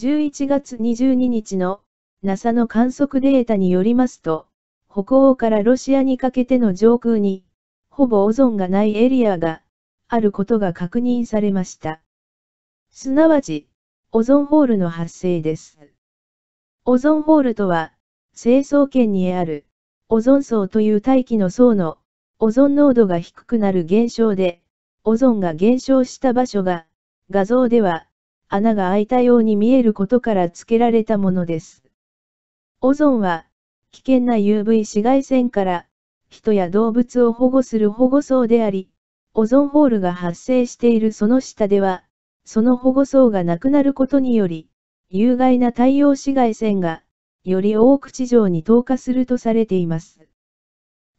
11月22日の NASA の観測データによりますと、北欧からロシアにかけての上空に、ほぼオゾンがないエリアがあることが確認されました。すなわち、オゾンホールの発生です。オゾンホールとは、成層圏にある、オゾン層という大気の層の、オゾン濃度が低くなる現象で、オゾンが減少した場所が、画像では、穴が開いたように見えることから付けられたものです。オゾンは、危険な UV 紫外線から、人や動物を保護する保護層であり、オゾンホールが発生しているその下では、その保護層がなくなることにより、有害な太陽紫外線が、より多く地上に投下するとされています。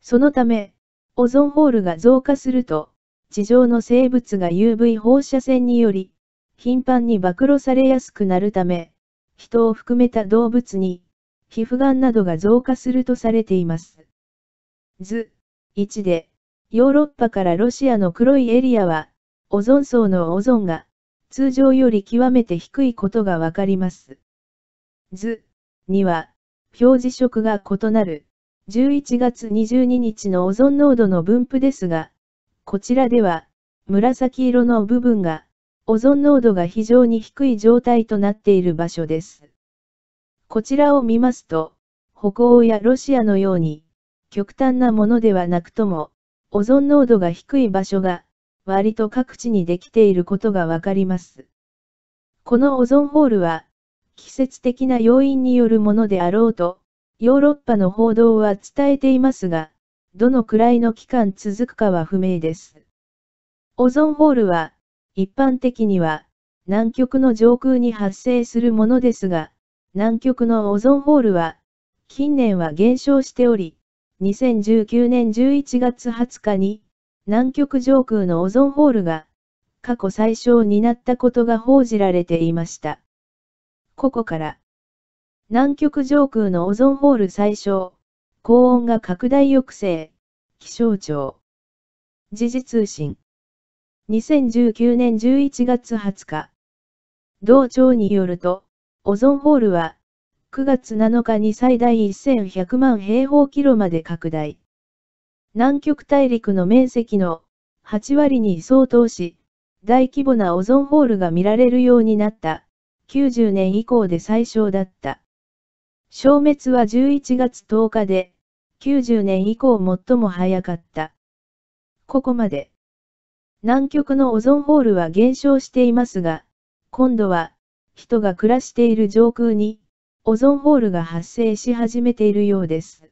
そのため、オゾンホールが増加すると、地上の生物が UV 放射線により、頻繁に暴露されやすくなるため、人を含めた動物に、皮膚がんなどが増加するとされています。図1で、ヨーロッパからロシアの黒いエリアは、オゾン層のオゾンが、通常より極めて低いことがわかります。図2は、表示色が異なる、11月22日のオゾン濃度の分布ですが、こちらでは、紫色の部分が、オゾン濃度が非常に低い状態となっている場所です。こちらを見ますと、北欧やロシアのように、極端なものではなくとも、オゾン濃度が低い場所が、割と各地にできていることがわかります。このオゾンホールは、季節的な要因によるものであろうと、ヨーロッパの報道は伝えていますが、どのくらいの期間続くかは不明です。オゾンホールは、一般的には、南極の上空に発生するものですが、南極のオゾンホールは、近年は減少しており、2019年11月20日に、南極上空のオゾンホールが、過去最小になったことが報じられていました。ここから、南極上空のオゾンホール最小、高温が拡大抑制、気象庁、時事通信。2019年11月20日。同庁によると、オゾンホールは、9月7日に最大1100万平方キロまで拡大。南極大陸の面積の8割に相当し、大規模なオゾンホールが見られるようになった90年以降で最小だった。消滅は11月10日で90年以降最も早かった。ここまで。南極のオゾンホールは減少していますが、今度は、人が暮らしている上空に、オゾンホールが発生し始めているようです。